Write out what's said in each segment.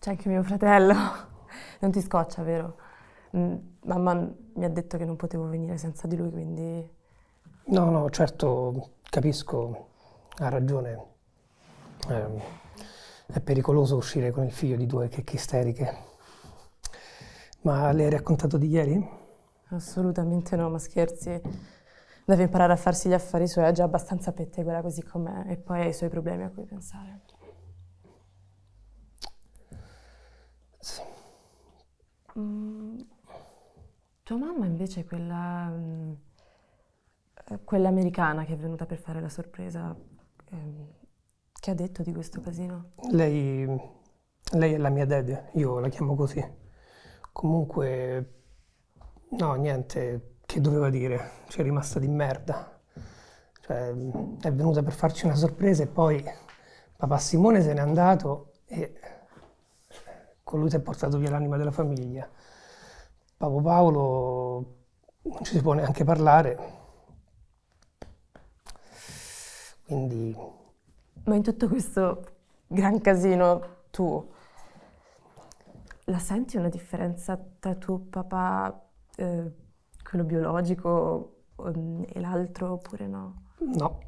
C'è anche mio fratello. Non ti scoccia, vero? Mm, mamma mi ha detto che non potevo venire senza di lui, quindi... No, no, certo, capisco, ha ragione. Eh, è pericoloso uscire con il figlio di due checche isteriche. Ma le hai raccontato di ieri? Assolutamente no, ma scherzi. Deve imparare a farsi gli affari suoi, è già abbastanza pettegola così com'è e poi ha i suoi problemi a cui pensare. Sì. Mm. Tua mamma invece è quella, mm, quella americana che è venuta per fare la sorpresa. Ehm, che ha detto di questo casino? Lei, lei è la mia dede, io la chiamo così. Comunque, no, niente, che doveva dire? Ci cioè, è rimasta di merda. Cioè, è venuta per farci una sorpresa e poi papà Simone se n'è andato e con lui si è portato via l'anima della famiglia. Paolo Paolo non ci si può neanche parlare. Quindi... Ma in tutto questo gran casino tu, la senti una differenza tra tuo papà, eh, quello biologico, ehm, e l'altro oppure no? No.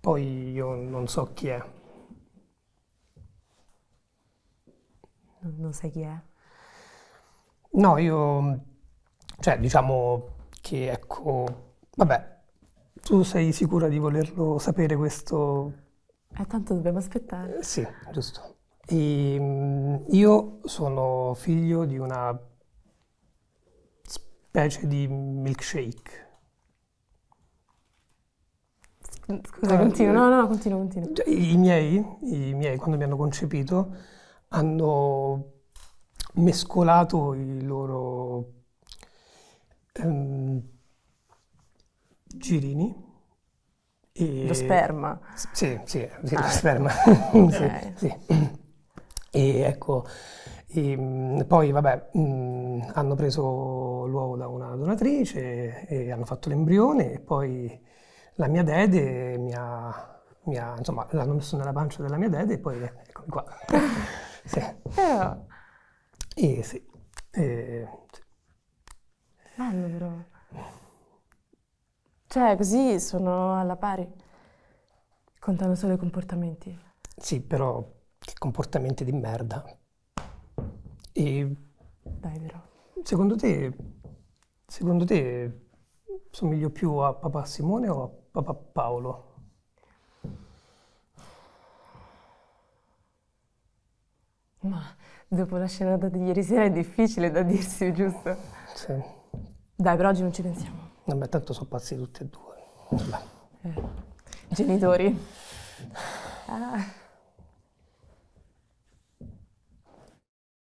Poi io non so chi è. non sai chi è? No, io, cioè diciamo che ecco, vabbè, tu sei sicura di volerlo sapere questo? Eh, tanto dobbiamo aspettare. Eh, sì, giusto. E, ehm, io sono figlio di una specie di milkshake. Scusa, ah, continuo. Eh, no, no, continuo, continua, I miei, i miei, quando mi hanno concepito, hanno mescolato i loro um, girini. E... Lo sperma. Sì, sì, sì ah. lo sperma. Okay. sì. E ecco, e, ehm, poi vabbè, mh, mm, hanno preso l'uovo da una donatrice e hanno fatto l'embrione e poi la mia dede mi ha, mi ha insomma, l'hanno messo nella pancia della mia dede e poi eccomi qua. Eh, sì. Eh. E sì. E, Bello però. Cioè, così sono alla pari. Contano solo i comportamenti. Sì, però che comportamenti di merda. E... Dai, però. Secondo te, secondo te somiglio più a papà Simone o a papà Paolo? Ma dopo la scena di ieri sera è difficile da dirsi, giusto? Sì. Dai, però oggi non ci pensiamo. Vabbè, tanto sono pazzi tutti e due. Eh, genitori. Ah.